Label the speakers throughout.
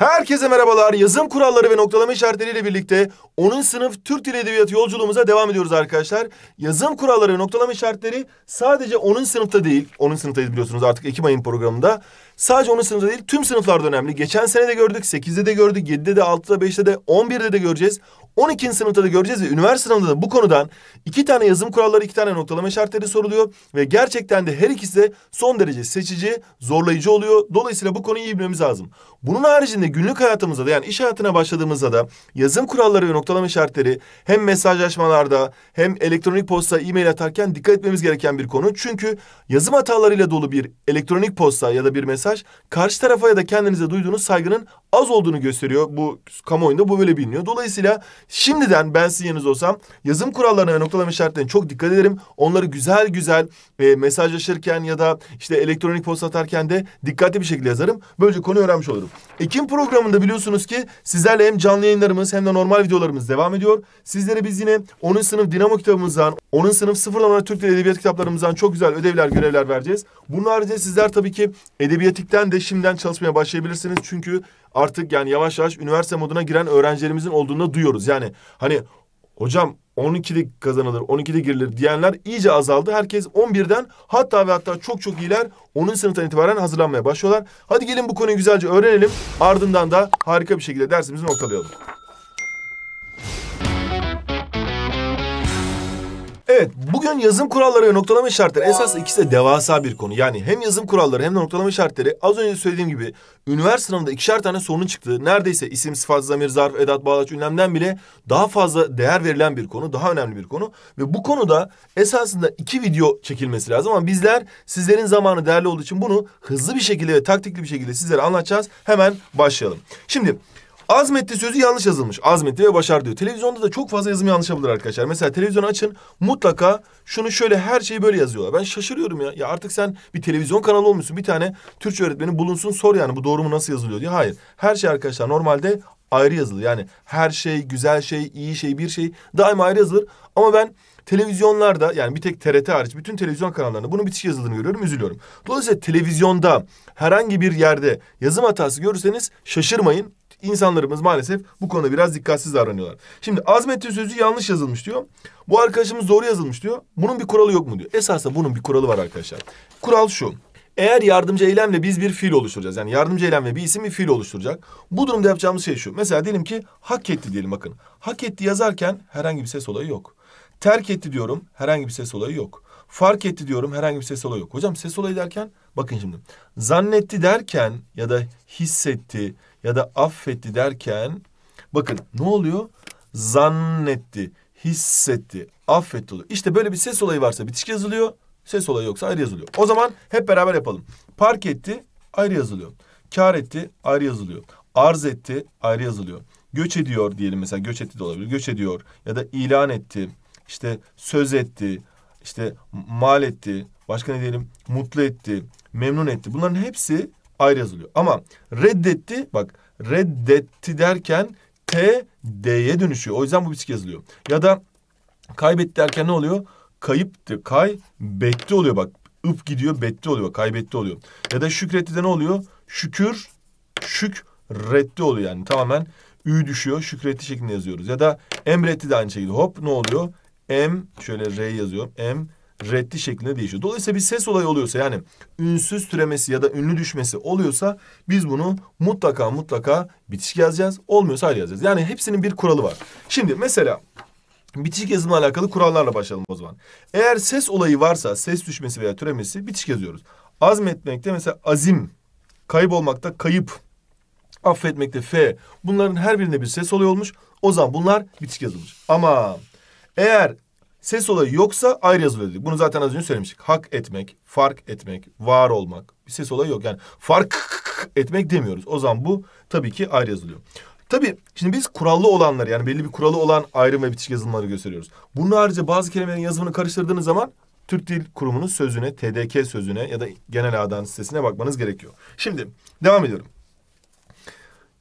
Speaker 1: Herkese merhabalar. Yazım kuralları ve noktalama işaretleriyle birlikte onun sınıf Türk Dili Edebiyatı yolculuğumuza devam ediyoruz arkadaşlar. Yazım kuralları ve noktalama işaretleri sadece onun sınıfta değil, onun sınıftayız biliyorsunuz artık Ekim ayın programında. Sadece onun sınıfta değil tüm sınıflarda önemli. Geçen sene de gördük, sekizde de gördük, yedide de, altıda, beşte de, on birde de göreceğiz. on ikinci sınıfta da göreceğiz ve üniversite sınavında da bu konudan iki tane yazım kuralları, iki tane noktalama şartları soruluyor. Ve gerçekten de her ikisi de son derece seçici, zorlayıcı oluyor. Dolayısıyla bu konuyu iyi bilmemiz lazım. Bunun haricinde günlük hayatımızda da yani iş hayatına başladığımızda da yazım kuralları ve noktalama şartları hem mesajlaşmalarda hem elektronik posta, e-mail atarken dikkat etmemiz gereken bir konu. Çünkü yazım hatalarıyla dolu bir elektronik posta ya da bir mesaj mesaj karşı tarafa ya da kendinize duyduğunuz saygının az olduğunu gösteriyor. Bu kamuoyunda bu böyle biliniyor. Dolayısıyla şimdiden ben sizin yanınız olsam yazım kurallarına ve noktalama işaretlerine çok dikkat ederim. Onları güzel güzel e, mesajlaşırken ya da işte elektronik posta atarken de dikkatli bir şekilde yazarım. Böylece konuyu öğrenmiş olurum. Ekim programında biliyorsunuz ki sizlerle hem canlı yayınlarımız hem de normal videolarımız devam ediyor. Sizlere biz yine 10. sınıf Dinamo kitabımızdan, 10. sınıf sıfırlama Türk Dili Edebiyat kitaplarımızdan çok güzel ödevler, görevler vereceğiz. Bunun haricinde sizler tabii ki edebiyat pratikten de şimdiden çalışmaya başlayabilirsiniz. Çünkü artık yani yavaş yavaş üniversite moduna giren öğrencilerimizin olduğunu duyuyoruz. Yani hani hocam 12'de kazanılır, 12'de girilir diyenler iyice azaldı. Herkes 11'den hatta ve hatta çok çok iyiler 10. sınıftan itibaren hazırlanmaya başlıyorlar. Hadi gelin bu konuyu güzelce öğrenelim. Ardından da harika bir şekilde dersimizi noktalayalım. Evet, bugün yazım kuralları ve noktalama işaretleri esas ikisi de devasa bir konu. Yani hem yazım kuralları hem de noktalama işaretleri az önce söylediğim gibi üniversite sınavında ikişer tane sorunun çıktığı neredeyse isim, sıfat, zamir, zarf, edat, bağlaç, ünlemden bile daha fazla değer verilen bir konu, daha önemli bir konu. Ve bu konuda esasında iki video çekilmesi lazım ama bizler sizlerin zamanı değerli olduğu için bunu hızlı bir şekilde ve taktikli bir şekilde sizlere anlatacağız. Hemen başlayalım. Şimdi Azmetti sözü yanlış yazılmış. Azmetti ve başar diyor. Televizyonda da çok fazla yazım yanlış yapılır arkadaşlar. Mesela televizyonu açın mutlaka şunu şöyle her şeyi böyle yazıyorlar. Ben şaşırıyorum ya. Ya artık sen bir televizyon kanalı olmuşsun. Bir tane Türkçe öğretmeni bulunsun sor yani bu doğru mu nasıl yazılıyor diye. Hayır. Her şey arkadaşlar normalde ayrı yazılır. Yani her şey, güzel şey, iyi şey, bir şey daima ayrı yazılır. Ama ben televizyonlarda yani bir tek TRT hariç bütün televizyon kanallarında bunun bitiş yazıldığını görüyorum, üzülüyorum. Dolayısıyla televizyonda herhangi bir yerde yazım hatası görürseniz şaşırmayın insanlarımız maalesef bu konuda biraz dikkatsiz davranıyorlar. Şimdi azmetti sözü yanlış yazılmış diyor. Bu arkadaşımız doğru yazılmış diyor. Bunun bir kuralı yok mu diyor. Esasında bunun bir kuralı var arkadaşlar. Kural şu. Eğer yardımcı eylemle biz bir fiil oluşturacağız. Yani yardımcı eylemle bir isim bir fiil oluşturacak. Bu durumda yapacağımız şey şu. Mesela diyelim ki hak etti diyelim bakın. Hak etti yazarken herhangi bir ses olayı yok. Terk etti diyorum herhangi bir ses olayı yok. Fark etti diyorum herhangi bir ses olayı yok. Hocam ses olayı derken Bakın şimdi zannetti derken ya da hissetti ya da affetti derken bakın ne oluyor? Zannetti, hissetti, affetti oluyor. İşte böyle bir ses olayı varsa bitişik yazılıyor. Ses olayı yoksa ayrı yazılıyor. O zaman hep beraber yapalım. Park etti ayrı yazılıyor. Kar etti ayrı yazılıyor. Arz etti ayrı yazılıyor. Göç ediyor diyelim mesela göç etti de olabilir. Göç ediyor ya da ilan etti. İşte söz etti. İşte mal etti. Başka ne diyelim? Mutlu etti memnun etti. Bunların hepsi ayrı yazılıyor. Ama reddetti bak reddetti derken T D'ye dönüşüyor. O yüzden bu bisiklet yazılıyor. Ya da kaybetti derken ne oluyor? Kayıptı. Kaybetti oluyor bak. Ip gidiyor betti oluyor. Kaybetti oluyor. Ya da şükretti de ne oluyor? Şükür şük reddi oluyor yani tamamen ü düşüyor şükretti şeklinde yazıyoruz. Ya da emretti de aynı şekilde hop ne oluyor? Em şöyle R yazıyorum. Em reddi şeklinde değişiyor. Dolayısıyla bir ses olayı oluyorsa yani ünsüz türemesi ya da ünlü düşmesi oluyorsa biz bunu mutlaka mutlaka bitişik yazacağız. Olmuyorsa ayrı yazacağız. Yani hepsinin bir kuralı var. Şimdi mesela bitişik yazımla alakalı kurallarla başlayalım o zaman. Eğer ses olayı varsa ses düşmesi veya türemesi bitişik yazıyoruz. Azmetmekte mesela azim, kaybolmakta kayıp, affetmekte f. Bunların her birinde bir ses olayı olmuş. O zaman bunlar bitişik yazılmış. Ama eğer Ses olayı yoksa ayrı yazılı dedik. Bunu zaten az önce söylemiştik. Hak etmek, fark etmek, var olmak. Bir ses olayı yok. Yani fark etmek demiyoruz. O zaman bu tabii ki ayrı yazılıyor. Tabii şimdi biz kurallı olanları yani belli bir kuralı olan ayrım ve bitişik yazılımları gösteriyoruz. Bunun harici bazı kelimelerin yazımını karıştırdığınız zaman Türk Dil Kurumu'nun sözüne, TDK sözüne ya da genel ağdan sitesine bakmanız gerekiyor. Şimdi devam ediyorum.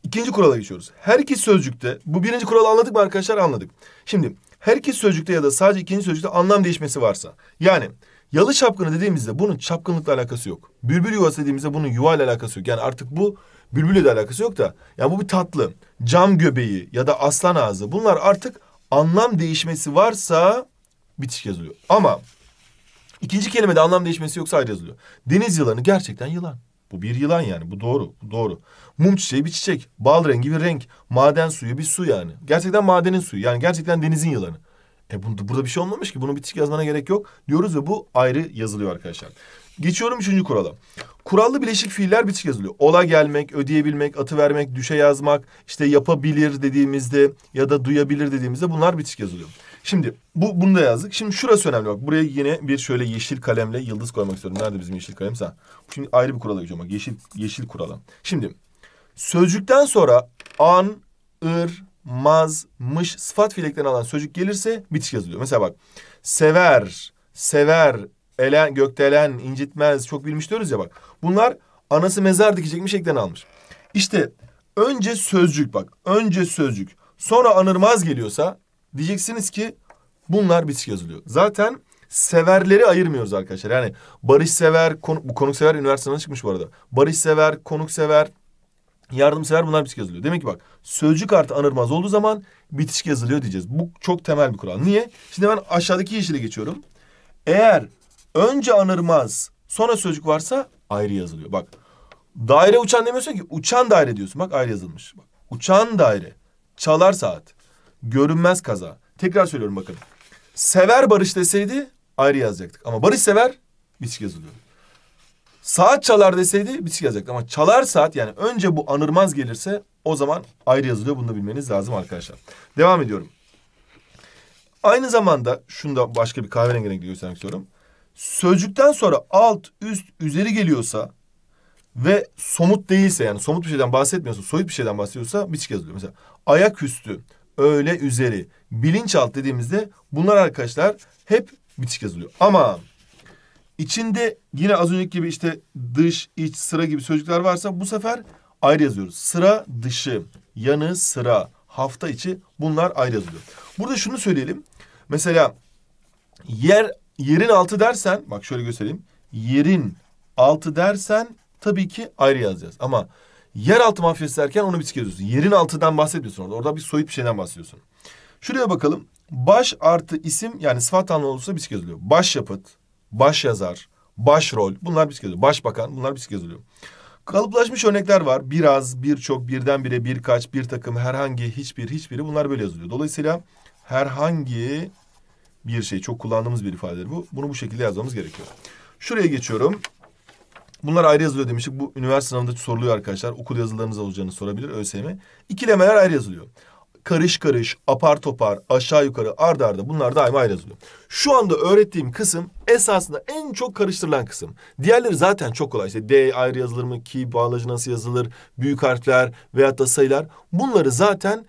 Speaker 1: İkinci kurala geçiyoruz. Her iki sözcükte bu birinci kuralı anladık mı arkadaşlar? Anladık. Şimdi her iki sözcükte ya da sadece ikinci sözcükte anlam değişmesi varsa. Yani yalı çapkını dediğimizde bunun çapkınlıkla alakası yok. Bülbül yuvası dediğimizde bunun yuva ile alakası yok. Yani artık bu bülbülle de alakası yok da. Yani bu bir tatlı. Cam göbeği ya da aslan ağzı bunlar artık anlam değişmesi varsa bitiş yazılıyor. Ama ikinci kelimede anlam değişmesi yoksa ayrı yazılıyor. Deniz yılanı gerçekten yılan. Bu bir yılan yani. Bu doğru. Bu doğru. Mum çiçeği bir çiçek. Bal rengi bir renk. Maden suyu bir su yani. Gerçekten madenin suyu. Yani gerçekten denizin yılanı. E bu, burada bir şey olmamış ki. Bunu bitişik yazmana gerek yok diyoruz ve bu ayrı yazılıyor arkadaşlar. Geçiyorum üçüncü kurala. Kurallı bileşik fiiller bitişik yazılıyor. Ola gelmek, ödeyebilmek, atı vermek, düşe yazmak, işte yapabilir dediğimizde ya da duyabilir dediğimizde bunlar bitişik yazılıyor. Şimdi bu bunu da yazdık. Şimdi şurası önemli bak. Buraya yine bir şöyle yeşil kalemle yıldız koymak istiyorum. Nerede bizim yeşil kalem? Ha. Şimdi ayrı bir kurala geçiyorum bak. Yeşil, yeşil kuralı. Şimdi sözcükten sonra an, ır, maz, mış sıfat fiileklerini alan sözcük gelirse bitiş yazılıyor. Mesela bak sever, sever, elen, gökdelen, incitmez, çok bilmiş diyoruz ya bak. Bunlar anası mezar dikecekmiş ekleni almış. İşte önce sözcük bak. Önce sözcük. Sonra anırmaz geliyorsa Diyeceksiniz ki bunlar bitik yazılıyor. Zaten severleri ayırmıyoruz arkadaşlar. Yani barışsever, konuk, bu konuk sever üniversiteden çıkmış bu arada. Barış sever, konuk sever, yardım sever bunlar bitişik yazılıyor. Demek ki bak sözcük artı anırmaz olduğu zaman bitişik yazılıyor diyeceğiz. Bu çok temel bir kural. Niye? Şimdi ben aşağıdaki yeşile geçiyorum. Eğer önce anırmaz sonra sözcük varsa ayrı yazılıyor. Bak daire uçan demiyorsun ki uçan daire diyorsun. Bak ayrı yazılmış. Bak, uçan daire çalar saat görünmez kaza. Tekrar söylüyorum bakın. Sever Barış deseydi ayrı yazacaktık. Ama Barış sever bitişik yazılıyor. Saat çalar deseydi bitişik yazacaktık. Ama çalar saat yani önce bu anırmaz gelirse o zaman ayrı yazılıyor. Bunu da bilmeniz lazım arkadaşlar. Devam ediyorum. Aynı zamanda şunu da başka bir kahverengi renkli göstermek istiyorum. Sözcükten sonra alt, üst, üzeri geliyorsa ve somut değilse yani somut bir şeyden bahsetmiyorsa, soyut bir şeyden bahsediyorsa bitişik yazılıyor. Mesela ayak üstü. Öyle üzeri, bilinçaltı dediğimizde bunlar arkadaşlar hep bitişik yazılıyor. Ama içinde yine az önceki gibi işte dış, iç, sıra gibi sözcükler varsa bu sefer ayrı yazıyoruz. Sıra dışı, yanı sıra, hafta içi bunlar ayrı yazılıyor. Burada şunu söyleyelim. Mesela yer yerin altı dersen bak şöyle göstereyim. Yerin altı dersen tabii ki ayrı yazacağız. Ama Yeraltı mafyası derken onu bir kez Yerin altından bahsetmiyorsun orada. Orada bir soyut bir şeyden bahsediyorsun. Şuraya bakalım. Baş artı isim yani sıfat olursa bir kez oluyor. Baş yapıt, baş yazar, baş rol bunlar bir kez oluyor. Başbakan bunlar bir kez oluyor. Kalıplaşmış örnekler var. Biraz, birçok, birdenbire, birkaç, bir takım, herhangi, hiçbir, hiçbiri bunlar böyle yazılıyor. Dolayısıyla herhangi bir şey çok kullandığımız bir ifadedir bu. Bunu bu şekilde yazmamız gerekiyor. Şuraya geçiyorum. Bunlar ayrı yazılıyor demiştik. Bu üniversite sınavında soruluyor arkadaşlar. Okul yazılarınız olacağını sorabilir ÖSYM. İkilemeler ayrı yazılıyor. Karış karış, apar topar, aşağı yukarı, arda arda bunlar daima ayrı yazılıyor. Şu anda öğrettiğim kısım esasında en çok karıştırılan kısım. Diğerleri zaten çok kolay. İşte D ayrı yazılır mı, ki bağlacı nasıl yazılır, büyük harfler veyahut da sayılar. Bunları zaten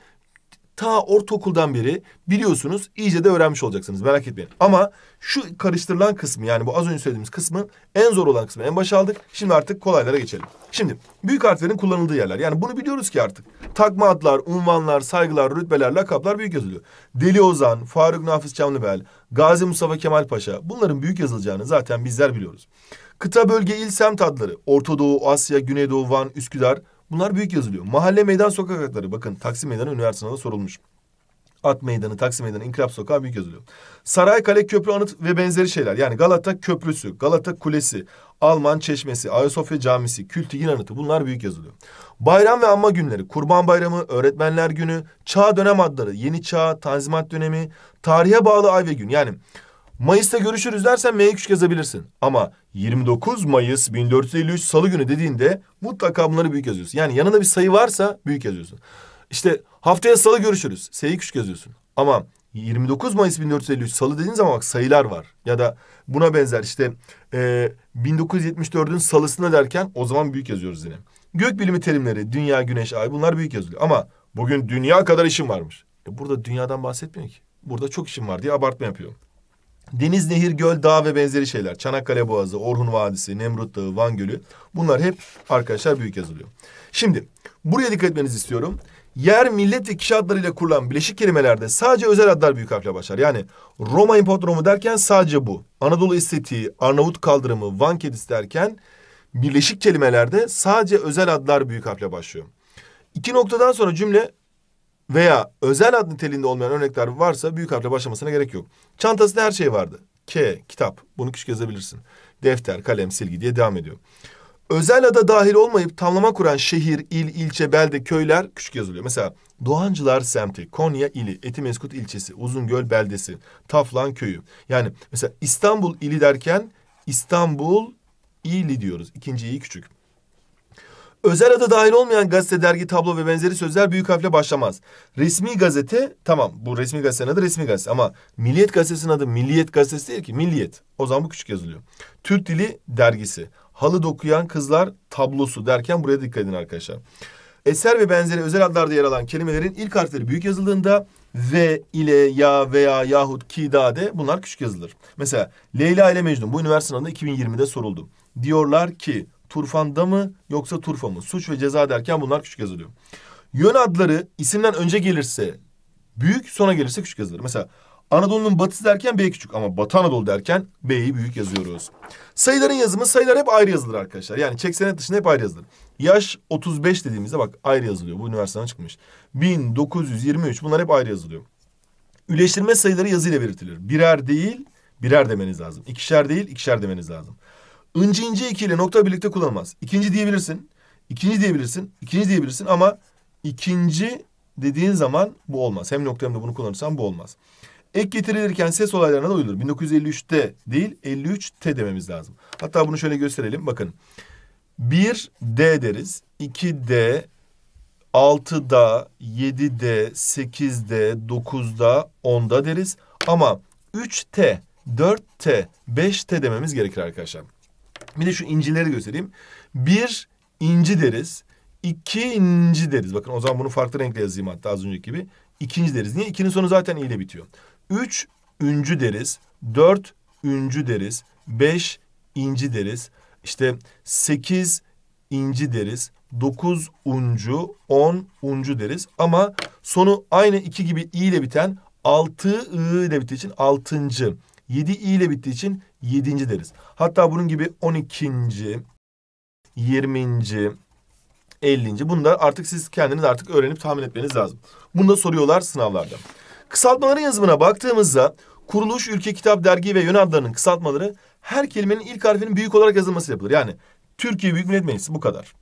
Speaker 1: ta ortaokuldan beri biliyorsunuz iyice de öğrenmiş olacaksınız merak etmeyin. Ama şu karıştırılan kısmı yani bu az önce söylediğimiz kısmı en zor olan kısmı en başa aldık. Şimdi artık kolaylara geçelim. Şimdi büyük harflerin kullanıldığı yerler yani bunu biliyoruz ki artık. Takma adlar, unvanlar, saygılar, rütbeler, lakaplar büyük yazılıyor. Deli Ozan, Faruk Nafiz Çamlıbel, Gazi Mustafa Kemal Paşa bunların büyük yazılacağını zaten bizler biliyoruz. Kıta bölge il semt adları Orta Doğu, Asya, Güneydoğu, Van, Üsküdar Bunlar büyük yazılıyor. Mahalle meydan sokak adları. Bakın Taksim Meydanı üniversitede sorulmuş. At Meydanı, Taksim Meydanı, İnkılap Sokağı büyük yazılıyor. Saray Kale Köprü Anıt ve benzeri şeyler. Yani Galata Köprüsü, Galata Kulesi, Alman Çeşmesi, Ayasofya Camisi, Kültigin Anıtı bunlar büyük yazılıyor. Bayram ve anma günleri, Kurban Bayramı, Öğretmenler Günü, Çağ Dönem adları, Yeni Çağ, Tanzimat Dönemi, tarihe bağlı ay ve gün. Yani Mayıs'ta görüşürüz dersen M'ye küçük yazabilirsin. Ama 29 Mayıs 1453 Salı günü dediğinde mutlaka bunları büyük yazıyorsun. Yani yanında bir sayı varsa büyük yazıyorsun. İşte haftaya Salı görüşürüz. S'yi küçük yazıyorsun. Ama 29 Mayıs 1453 Salı dediğin zaman bak sayılar var. Ya da buna benzer işte e, 1974'ün Salısına derken o zaman büyük yazıyoruz yine. Gökbilimi terimleri, dünya, güneş, ay bunlar büyük yazılıyor. Ama bugün dünya kadar işim varmış. E burada dünyadan bahsetmiyor ki. Burada çok işim var diye abartma yapıyorum. Deniz, nehir, göl, dağ ve benzeri şeyler. Çanakkale Boğazı, Orhun Vadisi, Nemrut Dağı, Van Gölü. Bunlar hep arkadaşlar büyük yazılıyor. Şimdi buraya dikkat etmenizi istiyorum. Yer, millet ve kişi adlarıyla kurulan bileşik kelimelerde sadece özel adlar büyük harfle başlar. Yani Roma İmparatorluğu derken sadece bu. Anadolu istetiği, Arnavut kaldırımı, Van kedisi derken birleşik kelimelerde sadece özel adlar büyük harfle başlıyor. İki noktadan sonra cümle veya özel ad niteliğinde olmayan örnekler varsa büyük harfle başlamasına gerek yok. Çantasında her şey vardı. K, kitap. Bunu küçük yazabilirsin. Defter, kalem, silgi diye devam ediyor. Özel ada dahil olmayıp tamlama kuran şehir, il, ilçe, belde, köyler küçük yazılıyor. Mesela Doğancılar semti, Konya ili, Etimeskut ilçesi, Uzungöl beldesi, Taflan köyü. Yani mesela İstanbul ili derken İstanbul ili diyoruz. İkinci i küçük. Özel adı dahil olmayan gazete, dergi, tablo ve benzeri sözler büyük harfle başlamaz. Resmi gazete tamam bu resmi gazetenin adı resmi gazete ama Milliyet gazetesinin adı Milliyet gazetesi değil ki Milliyet. O zaman bu küçük yazılıyor. Türk Dili dergisi, halı dokuyan kızlar tablosu derken buraya dikkat edin arkadaşlar. Eser ve benzeri özel adlarda yer alan kelimelerin ilk harfleri büyük yazıldığında ve ile ya veya yahut ki dade bunlar küçük yazılır. Mesela Leyla ile Mecnun bu üniversite sınavında 2020'de soruldu. Diyorlar ki turfanda mı yoksa turfa mı? Suç ve ceza derken bunlar küçük yazılıyor. Yön adları isimden önce gelirse büyük, sonra gelirse küçük yazılır. Mesela Anadolu'nun batısı derken B küçük ama Batı Anadolu derken B'yi büyük yazıyoruz. Sayıların yazımı sayılar hep ayrı yazılır arkadaşlar. Yani çeksenet dışında hep ayrı yazılır. Yaş 35 dediğimizde bak ayrı yazılıyor. Bu üniversiteden çıkmış. 1923 bunlar hep ayrı yazılıyor. Üleştirme sayıları yazıyla belirtilir. Birer değil birer demeniz lazım. İkişer değil ikişer demeniz lazım ince ince ikili nokta birlikte kullanmaz. İkinci diyebilirsin. İkinci diyebilirsin. İkinci diyebilirsin ama ikinci dediğin zaman bu olmaz. Hem nokta hem de bunu kullanırsan bu olmaz. Ek getirilirken ses olaylarına da uyulur. 1953'te değil 53'te dememiz lazım. Hatta bunu şöyle gösterelim. Bakın. 1D deriz. 2D, 6'da, 7'de, 8'de, 9'da, 10'da deriz. Ama 3T, 4T, 5T dememiz gerekir arkadaşlar. Bir de şu incileri göstereyim. Bir inci deriz. inci deriz. Bakın o zaman bunu farklı renkle yazayım hatta az önceki gibi. İkinci deriz. Niye? İkinin sonu zaten i ile bitiyor. Üç üncü deriz. Dört üncü deriz. Beş inci deriz. İşte sekiz inci deriz. Dokuz uncu, on uncu deriz. Ama sonu aynı iki gibi i ile biten altı ı ile bittiği için altıncı. Yedi i ile bittiği için yedinci deriz. Hatta bunun gibi on ikinci, yirminci, ellinci. Bunu da artık siz kendiniz artık öğrenip tahmin etmeniz lazım. Bunu da soruyorlar sınavlarda. Kısaltmaların yazımına baktığımızda kuruluş, ülke, kitap, dergi ve yön adlarının kısaltmaları her kelimenin ilk harfinin büyük olarak yazılması yapılır. Yani Türkiye Büyük Millet Meclisi bu kadar.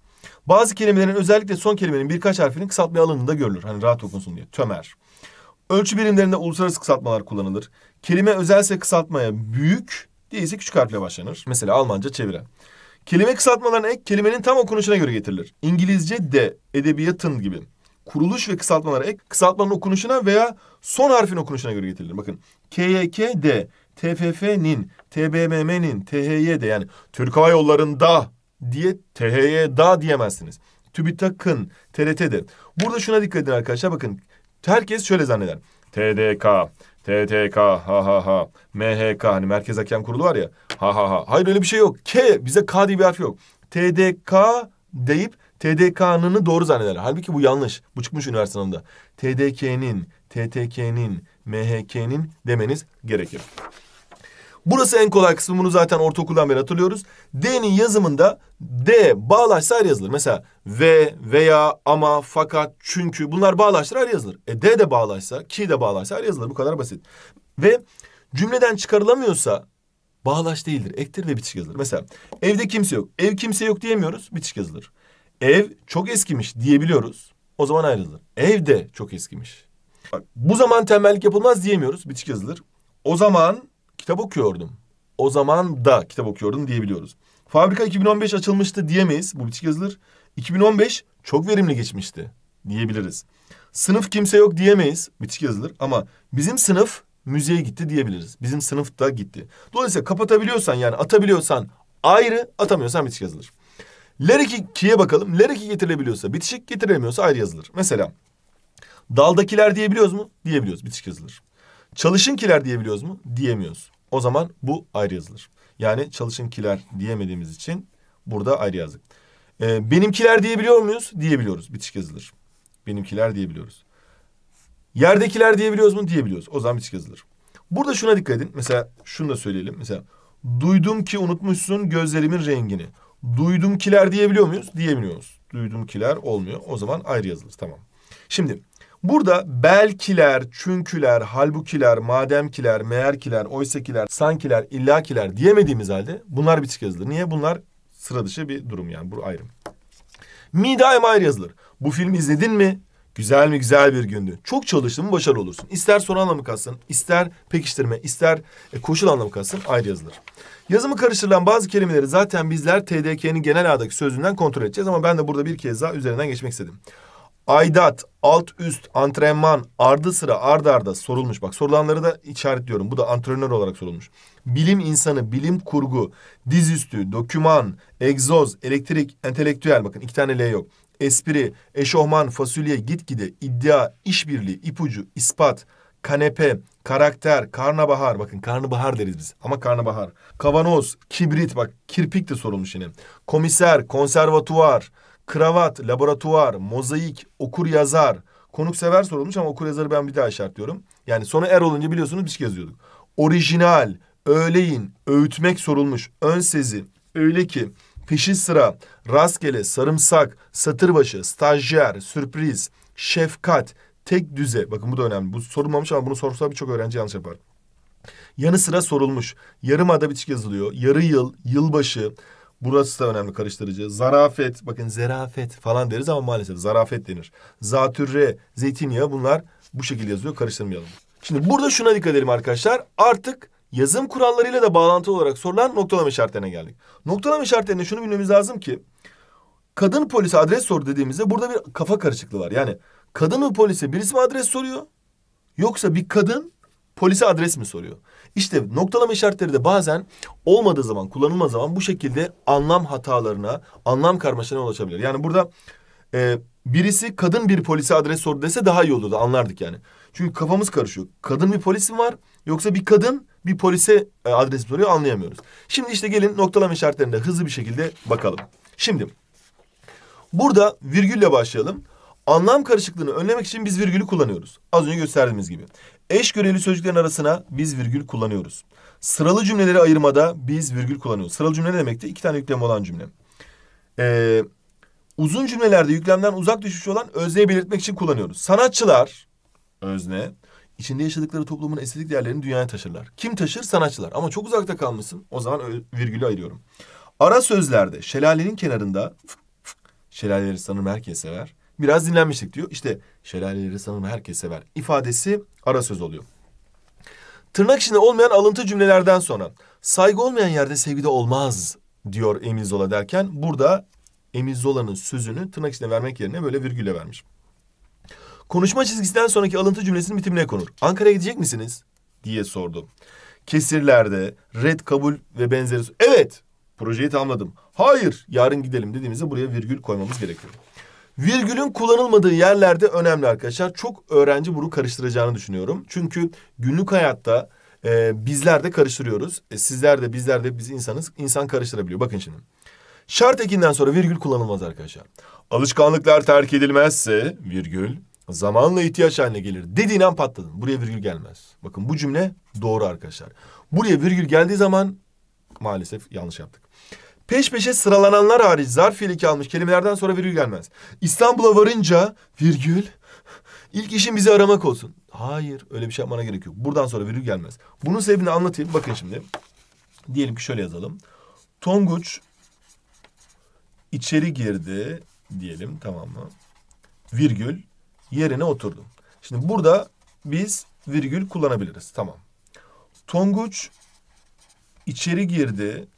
Speaker 1: Bazı kelimelerin özellikle son kelimenin birkaç harfinin kısaltma alanında görülür. Hani rahat okunsun diye. Tömer. Ölçü birimlerinde uluslararası kısaltmalar kullanılır. Kelime özelse kısaltmaya büyük, Değilse küçük harfle başlanır. Mesela Almanca çeviren. Kelime kısaltmalarına ek kelimenin tam okunuşuna göre getirilir. İngilizce de, edebiyatın gibi. Kuruluş ve kısaltmalara ek kısaltmanın okunuşuna veya son harfin okunuşuna göre getirilir. Bakın KYK de, TFF'nin, TBMM'nin, de yani Türk Hava Yolları'nda diye da diyemezsiniz. TÜBİTAK'ın, TRT'de. Burada şuna dikkat edin arkadaşlar bakın. Herkes şöyle zanneder. TDK, TTK ha ha ha. MHK hani Merkez Hakem Kurulu var ya. Ha ha ha. Hayır öyle bir şey yok. K bize K diye bir harf yok. TDK deyip TDK'nını doğru zannederler. Halbuki bu yanlış. Bu çıkmış üniversite TDK'nin, TTK'nin, MHK'nin demeniz gerekir. Burası en kolay kısmı. Bunu zaten ortaokuldan beri hatırlıyoruz. D'nin yazımında D bağlaçlar yazılır. Mesela ve, veya, ama, fakat, çünkü bunlar bağlaçlar yazılır. E D de bağlaçsa, ki de bağlaçlar yazılır. Bu kadar basit. Ve cümleden çıkarılamıyorsa bağlaç değildir. Ektir ve bitişik yazılır. Mesela evde kimse yok. Ev kimse yok diyemiyoruz. Bitişik yazılır. Ev çok eskimiş diyebiliyoruz. O zaman ayrılır. Ev de çok eskimiş. Bak, bu zaman tembellik yapılmaz diyemiyoruz. Bitişik yazılır. O zaman kitap okuyordum. O zaman da kitap okuyordum diyebiliyoruz. Fabrika 2015 açılmıştı diyemeyiz. Bu bitik yazılır. 2015 çok verimli geçmişti diyebiliriz. Sınıf kimse yok diyemeyiz. Bitik yazılır ama bizim sınıf müzeye gitti diyebiliriz. Bizim sınıf da gitti. Dolayısıyla kapatabiliyorsan yani atabiliyorsan ayrı atamıyorsan bitik yazılır. Ler 2'ye bakalım. Ler 2 getirebiliyorsa bitişik getiremiyorsa ayrı yazılır. Mesela daldakiler diyebiliyoruz mu? Diyebiliyoruz bitişik yazılır. Çalışınkiler diyebiliyoruz mu? Diyemiyoruz. O zaman bu ayrı yazılır. Yani çalışınkiler diyemediğimiz için burada ayrı yazdık. Ee, benimkiler diyebiliyor muyuz? Diyebiliyoruz. Bitişik yazılır. Benimkiler diyebiliyoruz. Yerdekiler diyebiliyoruz mu? Diyebiliyoruz. O zaman bitişik yazılır. Burada şuna dikkat edin. Mesela şunu da söyleyelim. Mesela duydum ki unutmuşsun gözlerimin rengini. Duydumkiler diyebiliyor muyuz? Diyemiyoruz. Duydumkiler olmuyor. O zaman ayrı yazılır. Tamam. Şimdi Burada belkiler, çünküler, halbukiler, mademkiler, meğerkiler, oysakiler, sankiler, illakiler diyemediğimiz halde bunlar bitik yazılır. Niye? Bunlar sıra dışı bir durum yani. Bu ayrım. Midaim ayrı yazılır. Bu filmi izledin mi? Güzel mi güzel bir gündü. Çok çalıştın mı başarılı olursun. İster soru anlamı kalsın, ister pekiştirme, ister e, koşul anlamı kalsın ayrı yazılır. Yazımı karıştırılan bazı kelimeleri zaten bizler TDK'nin genel ağdaki sözünden kontrol edeceğiz ama ben de burada bir kez daha üzerinden geçmek istedim. Aidat, alt üst, antrenman, ardı sıra ardı arda sorulmuş. Bak sorulanları da işaretliyorum. Bu da antrenör olarak sorulmuş. Bilim insanı, bilim kurgu, dizüstü, doküman, egzoz, elektrik, entelektüel. Bakın iki tane L yok. Espri, eşohman, fasulye, gitgide, iddia, işbirliği, ipucu, ispat, kanepe, karakter, karnabahar. Bakın karnabahar deriz biz ama karnabahar. Kavanoz, kibrit bak kirpik de sorulmuş yine. Komiser, konservatuvar, kravat, laboratuvar, mozaik, okur yazar, konuksever sorulmuş ama okur yazarı ben bir daha işaretliyorum. Yani sonra er olunca biliyorsunuz bir şey yazıyorduk. Orijinal, öğleyin, öğütmek sorulmuş, ön sezi, öyle ki, peşi sıra, rastgele, sarımsak, satır başı, stajyer, sürpriz, şefkat, tek düze. Bakın bu da önemli. Bu sorulmamış ama bunu sorsa birçok öğrenci yanlış yapar. Yanı sıra sorulmuş. Yarım ada bitişik yazılıyor. Yarı yıl, yılbaşı, Burası da önemli karıştırıcı. Zarafet, bakın zarafet falan deriz ama maalesef zarafet denir. Zatürre, zeytinyağı bunlar bu şekilde yazıyor. Karıştırmayalım. Şimdi burada şuna dikkat edelim arkadaşlar. Artık yazım kurallarıyla da bağlantılı olarak sorulan noktalama işaretlerine geldik. Noktalama işaretlerinde şunu bilmemiz lazım ki kadın polise adres sor dediğimizde burada bir kafa karışıklığı var. Yani kadın mı polise birisi mi adres soruyor? Yoksa bir kadın polise adres mi soruyor? İşte noktalama işaretleri de bazen olmadığı zaman, kullanılmadığı zaman bu şekilde anlam hatalarına, anlam karmaşına ulaşabilir. Yani burada e, birisi kadın bir polise adres sordu dese daha iyi olurdu anlardık yani. Çünkü kafamız karışıyor. Kadın bir polis mi var yoksa bir kadın bir polise e, adres mi soruyor anlayamıyoruz. Şimdi işte gelin noktalama işaretlerine hızlı bir şekilde bakalım. Şimdi burada virgülle başlayalım. Anlam karışıklığını önlemek için biz virgülü kullanıyoruz. Az önce gösterdiğimiz gibi. Eş göreli sözcüklerin arasına biz virgül kullanıyoruz. Sıralı cümleleri ayırmada biz virgül kullanıyoruz. Sıralı cümle ne demekti? İki tane yüklem olan cümle. Ee, uzun cümlelerde yüklemden uzak düşmüş olan özneyi belirtmek için kullanıyoruz. Sanatçılar, özne, içinde yaşadıkları toplumun estetik değerlerini dünyaya taşırlar. Kim taşır? Sanatçılar. Ama çok uzakta kalmışsın. O zaman virgülü ayırıyorum. Ara sözlerde şelalenin kenarında, şelaleleri sanırım herkes sever biraz dinlenmiştik diyor. İşte şelaleleri sanırım herkes sever ifadesi ara söz oluyor. Tırnak içinde olmayan alıntı cümlelerden sonra saygı olmayan yerde sevgi de olmaz diyor Emil Zola derken burada Emil Zola'nın sözünü tırnak içine vermek yerine böyle virgülle vermiş. Konuşma çizgisinden sonraki alıntı cümlesinin bitimine konur. Ankara'ya gidecek misiniz? diye sordu. Kesirlerde red kabul ve benzeri... Evet projeyi tamamladım. Hayır yarın gidelim dediğimizde buraya virgül koymamız gerekiyor. Virgülün kullanılmadığı yerlerde önemli arkadaşlar. Çok öğrenci bunu karıştıracağını düşünüyorum. Çünkü günlük hayatta e, bizler de karıştırıyoruz. E, sizler de bizler de biz insanız. İnsan karıştırabiliyor. Bakın şimdi. Şart ekinden sonra virgül kullanılmaz arkadaşlar. Alışkanlıklar terk edilmezse virgül zamanla ihtiyaç haline gelir. Dediğin an patladın. Buraya virgül gelmez. Bakın bu cümle doğru arkadaşlar. Buraya virgül geldiği zaman maalesef yanlış yaptık. Peş peşe sıralananlar hariç zarf fiili kalmış kelimelerden sonra virgül gelmez. İstanbul'a varınca virgül ilk işim bizi aramak olsun. Hayır öyle bir şey yapmana gerek yok. Buradan sonra virgül gelmez. Bunun sebebini anlatayım. Bakın şimdi. Diyelim ki şöyle yazalım. Tonguç içeri girdi diyelim tamam mı? Virgül yerine oturdu. Şimdi burada biz virgül kullanabiliriz. Tamam. Tonguç içeri girdi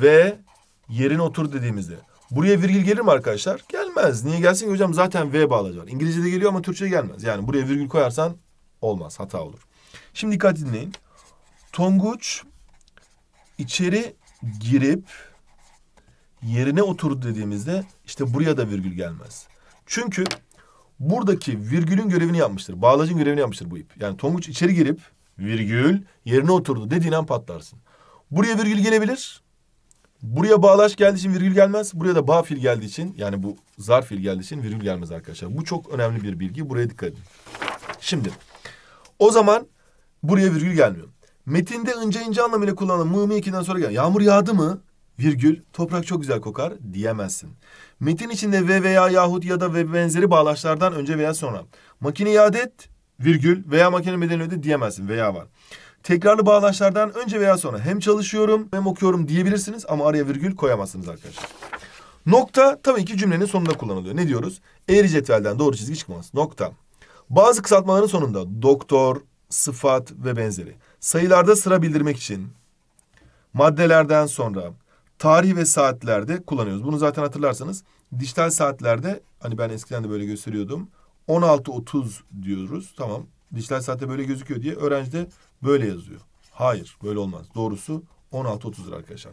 Speaker 1: ve yerine otur dediğimizde. Buraya virgül gelir mi arkadaşlar? Gelmez. Niye gelsin ki hocam zaten V bağlacı var. İngilizce'de geliyor ama Türkçe gelmez. Yani buraya virgül koyarsan olmaz. Hata olur. Şimdi dikkat dinleyin. Tonguç içeri girip yerine oturdu dediğimizde işte buraya da virgül gelmez. Çünkü buradaki virgülün görevini yapmıştır. Bağlacın görevini yapmıştır bu ip. Yani Tonguç içeri girip virgül yerine oturdu dediğin an patlarsın. Buraya virgül gelebilir. Buraya bağlaş geldiği için virgül gelmez. Buraya da bağ fil geldiği için yani bu zar fil geldiği için virgül gelmez arkadaşlar. Bu çok önemli bir bilgi. Buraya dikkat edin. Şimdi o zaman buraya virgül gelmiyor. Metinde ince ince anlamıyla kullanılan mı mı ikiden sonra gel. Yağmur yağdı mı? Virgül toprak çok güzel kokar diyemezsin. Metin içinde ve veya yahut ya da ve benzeri bağlaçlardan önce veya sonra. Makine iade et virgül veya makine bedeni öde diyemezsin veya var. Tekrarlı bağlaçlardan önce veya sonra hem çalışıyorum hem okuyorum diyebilirsiniz ama araya virgül koyamazsınız arkadaşlar. Nokta tabii ki cümlenin sonunda kullanılıyor. Ne diyoruz? Eğri cetvelden doğru çizgi çıkmaz. Nokta. Bazı kısaltmaların sonunda doktor, sıfat ve benzeri. Sayılarda sıra bildirmek için maddelerden sonra tarih ve saatlerde kullanıyoruz. Bunu zaten hatırlarsanız dijital saatlerde hani ben eskiden de böyle gösteriyordum. 16.30 diyoruz. Tamam dijital saatte böyle gözüküyor diye öğrenci de böyle yazıyor. Hayır böyle olmaz. Doğrusu 16.30 arkadaşlar.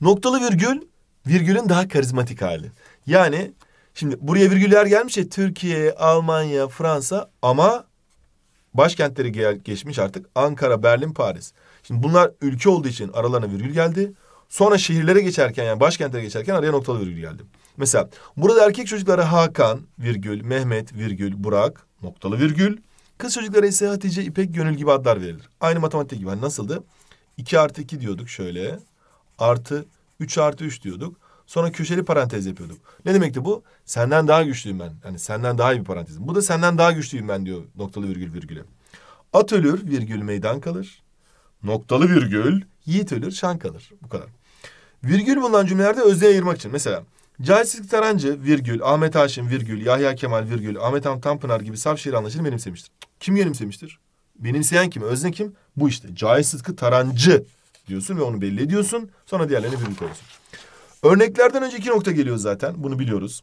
Speaker 1: Noktalı virgül virgülün daha karizmatik hali. Yani şimdi buraya virgüller gelmiş ya Türkiye, Almanya, Fransa ama başkentleri gel, geçmiş artık Ankara, Berlin, Paris. Şimdi bunlar ülke olduğu için aralarına virgül geldi. Sonra şehirlere geçerken yani başkentlere geçerken araya noktalı virgül geldi. Mesela burada erkek çocuklara Hakan, virgül, Mehmet, virgül, Burak noktalı virgül. Kız çocuklara ise Hatice, İpek, Gönül gibi adlar verilir. Aynı matematik gibi. Hani nasıldı? 2 artı 2 diyorduk şöyle. Artı 3 artı 3 diyorduk. Sonra köşeli parantez yapıyorduk. Ne demekti bu? Senden daha güçlüyüm ben. Yani senden daha iyi bir parantezim. Bu da senden daha güçlüyüm ben diyor noktalı virgül virgüle. At ölür virgül meydan kalır. Noktalı virgül yiğit ölür şan kalır. Bu kadar. Virgül bulunan cümlelerde özneye ayırmak için. Mesela Cahit Sıtkı Tarancı virgül, Ahmet Haşim virgül, Yahya Kemal virgül, Ahmet Hamdi Tanpınar gibi saf şiir anlayışını benimsemiştir. Kim benimsemiştir? Benimseyen kim? Özne kim? Bu işte. Cahit Sıtkı Tarancı diyorsun ve onu belli ediyorsun. Sonra diğerlerini birbirine koyuyorsun. Örneklerden önce iki nokta geliyor zaten. Bunu biliyoruz.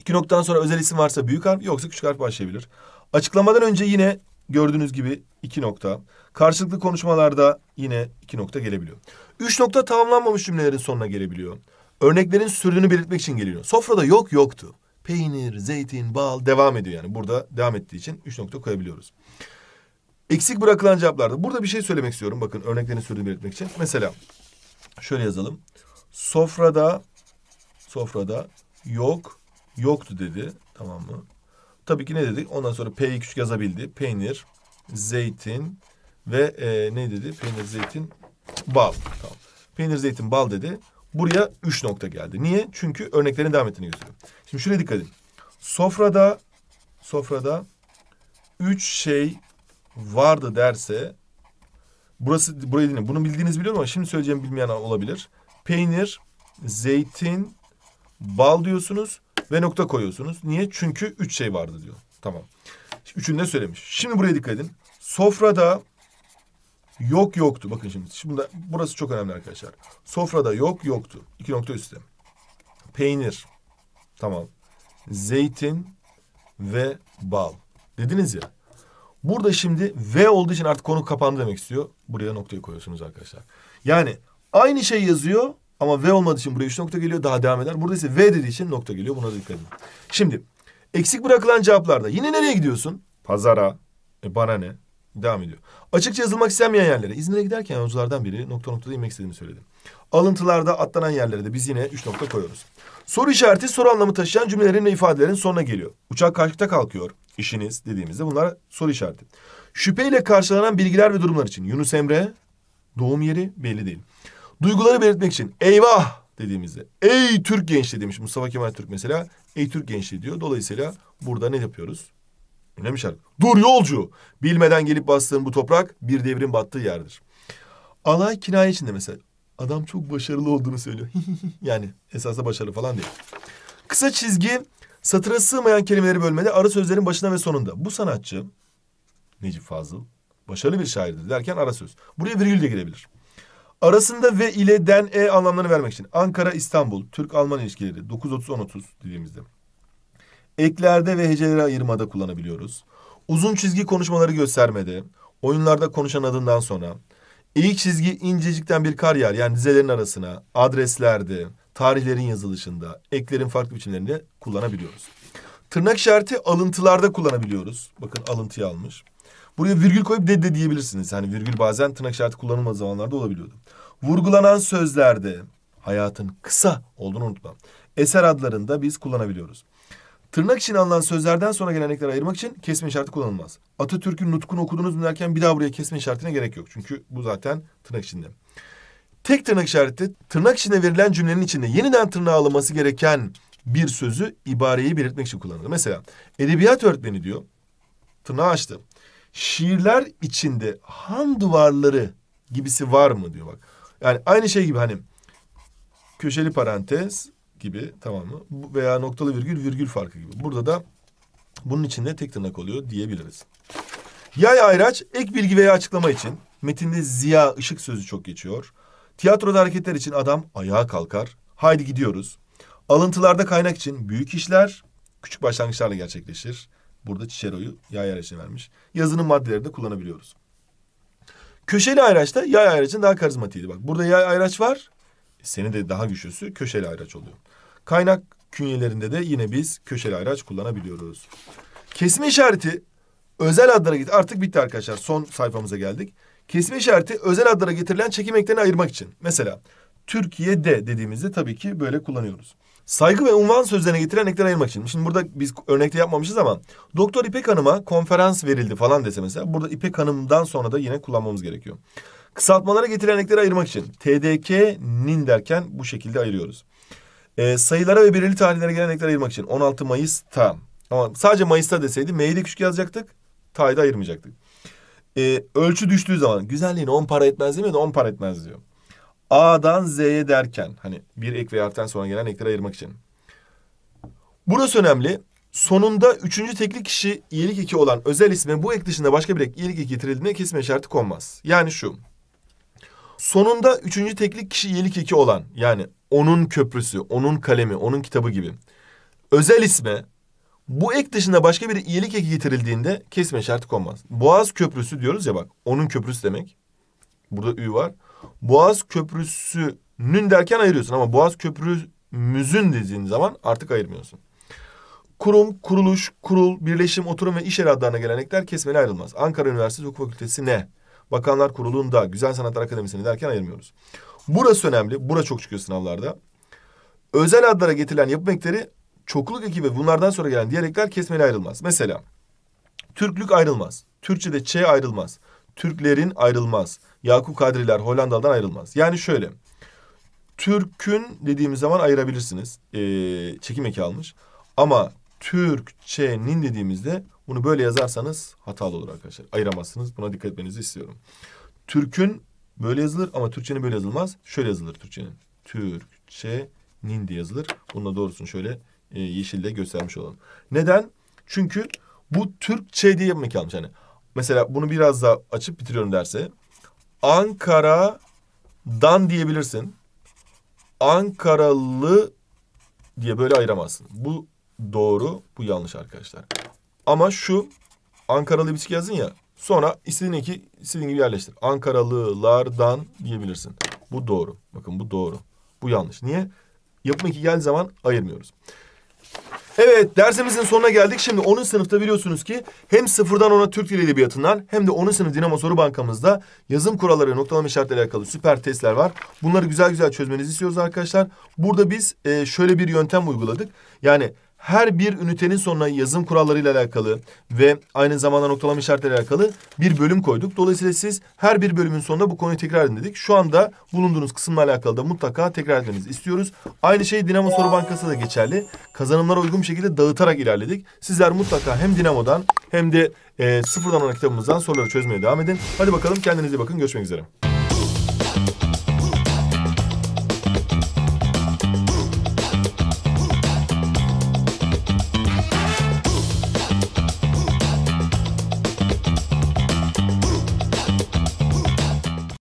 Speaker 1: İki noktadan sonra özel isim varsa büyük harf yoksa küçük harf başlayabilir. Açıklamadan önce yine gördüğünüz gibi iki nokta. Karşılıklı konuşmalarda yine iki nokta gelebiliyor. Üç nokta tamamlanmamış cümlelerin sonuna gelebiliyor örneklerin sürdüğünü belirtmek için geliyor. Sofrada yok yoktu. Peynir, zeytin, bal devam ediyor yani. Burada devam ettiği için üç nokta koyabiliyoruz. Eksik bırakılan cevaplarda. Burada bir şey söylemek istiyorum. Bakın örneklerin sürdüğünü belirtmek için. Mesela şöyle yazalım. Sofrada sofrada yok yoktu dedi. Tamam mı? Tabii ki ne dedik? Ondan sonra P'yi küçük yazabildi. Peynir, zeytin ve e, ne dedi? Peynir, zeytin, bal. Tamam. Peynir, zeytin, bal dedi. Buraya üç nokta geldi. Niye? Çünkü örneklerin devam ettiğini gösteriyor. Şimdi şuraya dikkat edin. Sofrada sofrada üç şey vardı derse burası burayı dinle. Bunu bildiğiniz biliyorum ama şimdi söyleyeceğim bilmeyen olabilir. Peynir, zeytin, bal diyorsunuz ve nokta koyuyorsunuz. Niye? Çünkü üç şey vardı diyor. Tamam. Üçünü de söylemiş. Şimdi buraya dikkat edin. Sofrada Yok yoktu. Bakın şimdi. Şimdi burası çok önemli arkadaşlar. Sofrada yok yoktu. İki nokta üstte. Peynir. Tamam. Zeytin ve bal. Dediniz ya. Burada şimdi V olduğu için artık konu kapandı demek istiyor. Buraya noktayı koyuyorsunuz arkadaşlar. Yani aynı şey yazıyor ama V olmadığı için buraya üç nokta geliyor daha devam eder. Burada ise V dediği için nokta geliyor. Buna dikkat edin. Şimdi eksik bırakılan cevaplarda yine nereye gidiyorsun? Pazara. E bana ne? Devam ediyor. Açıkça yazılmak istenmeyen yerlere. İzmir'e giderken yolculardan biri nokta noktada inmek istediğini söyledi. Alıntılarda atlanan yerlere de biz yine üç nokta koyuyoruz. Soru işareti soru anlamı taşıyan cümlelerin ve ifadelerin sonuna geliyor. Uçak kaçta kalkıyor? İşiniz dediğimizde bunlar soru işareti. Şüpheyle karşılanan bilgiler ve durumlar için. Yunus Emre doğum yeri belli değil. Duyguları belirtmek için eyvah dediğimizde ey Türk gençliği demiş Mustafa Kemal Türk mesela ey Türk gençliği diyor. Dolayısıyla burada ne yapıyoruz? Ünlü bir şarkı. Dur yolcu. Bilmeden gelip bastığın bu toprak bir devrin battığı yerdir. Alay kinaye içinde mesela. Adam çok başarılı olduğunu söylüyor. yani esasda başarılı falan değil. Kısa çizgi satıra sığmayan kelimeleri bölmede ara sözlerin başına ve sonunda. Bu sanatçı Necip Fazıl başarılı bir şairdir derken ara söz. Buraya virgül de girebilir. Arasında ve ile den e anlamlarını vermek için Ankara İstanbul Türk Alman ilişkileri 930 1030 dediğimizde eklerde ve hecelere ayırmada kullanabiliyoruz. Uzun çizgi konuşmaları göstermede, oyunlarda konuşan adından sonra, eğik çizgi incecikten bir kar yer yani dizelerin arasına, adreslerde, tarihlerin yazılışında, eklerin farklı biçimlerinde kullanabiliyoruz. Tırnak işareti alıntılarda kullanabiliyoruz. Bakın alıntıyı almış. Buraya virgül koyup dede diyebilirsiniz. Hani virgül bazen tırnak işareti kullanılmaz zamanlarda olabiliyordu. Vurgulanan sözlerde hayatın kısa olduğunu unutma. Eser adlarında biz kullanabiliyoruz. Tırnak için alınan sözlerden sonra gelenekleri ayırmak için kesme işareti kullanılmaz. Atatürk'ün nutkunu okudunuz mu derken bir daha buraya kesme işaretine gerek yok. Çünkü bu zaten tırnak içinde. Tek tırnak işareti tırnak içinde verilen cümlenin içinde yeniden tırnağa alınması gereken bir sözü ibareyi belirtmek için kullanılır. Mesela edebiyat öğretmeni diyor. Tırnağı açtı. Şiirler içinde han duvarları gibisi var mı diyor bak. Yani aynı şey gibi hani köşeli parantez gibi tamam mı? Veya noktalı virgül virgül farkı gibi. Burada da bunun içinde tek tırnak oluyor diyebiliriz. Yay ayraç ek bilgi veya açıklama için. Metinde ziya ışık sözü çok geçiyor. Tiyatroda hareketler için adam ayağa kalkar. Haydi gidiyoruz. Alıntılarda kaynak için büyük işler küçük başlangıçlarla gerçekleşir. Burada Çiçero'yu yay ayraçına vermiş. Yazının maddeleri de kullanabiliyoruz. Köşeli ayraçta yay ayraçın daha karizmatiydi. Bak burada yay ayraç var. seni de daha güçlüsü köşeli ayraç oluyor. Kaynak künyelerinde de yine biz köşeli ayraç kullanabiliyoruz. Kesme işareti özel adlara git. Artık bitti arkadaşlar. Son sayfamıza geldik. Kesme işareti özel adlara getirilen çekim eklerini ayırmak için. Mesela Türkiye'de dediğimizde tabii ki böyle kullanıyoruz. Saygı ve unvan sözlerine getiren ekler ayırmak için. Şimdi burada biz örnekte yapmamışız ama Doktor İpek Hanım'a konferans verildi falan dese mesela burada İpek Hanım'dan sonra da yine kullanmamız gerekiyor. Kısaltmalara getirilen ekleri ayırmak için TDK'nin derken bu şekilde ayırıyoruz. E, sayılara ve belirli tarihlere geleneklere ayırmak için 16 Mayıs tam. Ama sadece Mayıs'ta deseydi M'yi de küçük yazacaktık. Tayda ayırmayacaktık. E, ölçü düştüğü zaman güzelliğini 10 para etmez değil mi? 10 para etmez diyor. A'dan Z'ye derken hani bir ek ve harften sonra gelen ekleri ayırmak için. Burası önemli. Sonunda üçüncü tekli kişi iyilik iki olan özel isme bu ek dışında başka bir ek iyilik iki getirildiğinde kesme işareti konmaz. Yani şu. Sonunda üçüncü teklik kişi iyilik iki olan yani onun köprüsü, onun kalemi, onun kitabı gibi. Özel isme bu ek dışında başka bir iyilik eki getirildiğinde kesme şartı konmaz. Boğaz köprüsü diyoruz ya bak onun köprüsü demek. Burada ü var. Boğaz köprüsünün derken ayırıyorsun ama boğaz köprümüzün dediğin zaman artık ayırmıyorsun. Kurum, kuruluş, kurul, birleşim, oturum ve iş yeri adlarına gelenekler kesmeli ayrılmaz. Ankara Üniversitesi Hukuk Fakültesi ne? Bakanlar Kurulu'nda, Güzel Sanatlar Akademisi'ni derken ayırmıyoruz. Burası önemli. Bura çok çıkıyor sınavlarda. Özel adlara getirilen yapım ekleri çokluk eki ve bunlardan sonra gelen diğer ekler kesmeli ayrılmaz. Mesela Türklük ayrılmaz. Türkçe'de Ç ayrılmaz. Türklerin ayrılmaz. Yakup Kadriler Hollandalı'dan ayrılmaz. Yani şöyle. Türk'ün dediğimiz zaman ayırabilirsiniz. Ee, çekim eki almış. Ama Türkçe'nin dediğimizde bunu böyle yazarsanız hatalı olur arkadaşlar. Ayıramazsınız. Buna dikkat etmenizi istiyorum. Türk'ün böyle yazılır ama Türkçenin böyle yazılmaz. Şöyle yazılır Türkçenin. Türkçenin diye yazılır. Bunun da doğrusunu şöyle e, yeşille göstermiş olalım. Neden? Çünkü bu Türkçe diye mi kalmış yani. Mesela bunu biraz daha açıp bitiriyorum derse. Ankara dan diyebilirsin. Ankaralı diye böyle ayıramazsın. Bu doğru, bu yanlış arkadaşlar. Ama şu Ankaralı bisiklet yazın ya. Sonra istediğin eki istediğin gibi yerleştir. Ankaralılardan diyebilirsin. Bu doğru. Bakın bu doğru. Bu yanlış. Niye? Yapım eki geldiği zaman ayırmıyoruz. Evet dersimizin sonuna geldik. Şimdi 10. sınıfta biliyorsunuz ki hem sıfırdan ona Türk Dili Edebiyatı'ndan hem de 10. sınıf Dinamo Soru Bankamızda yazım kuralları, noktalama işaretleri alakalı süper testler var. Bunları güzel güzel çözmenizi istiyoruz arkadaşlar. Burada biz e, şöyle bir yöntem uyguladık. Yani her bir ünitenin sonuna yazım kurallarıyla alakalı ve aynı zamanda noktalama işaretleri alakalı bir bölüm koyduk. Dolayısıyla siz her bir bölümün sonunda bu konuyu tekrar edin dedik. Şu anda bulunduğunuz kısımla alakalı da mutlaka tekrar etmenizi istiyoruz. Aynı şey Dinamo Soru bankasında da geçerli. Kazanımlara uygun bir şekilde dağıtarak ilerledik. Sizler mutlaka hem Dinamo'dan hem de e, sıfırdan olan kitabımızdan soruları çözmeye devam edin. Hadi bakalım kendinize bakın. Görüşmek üzere.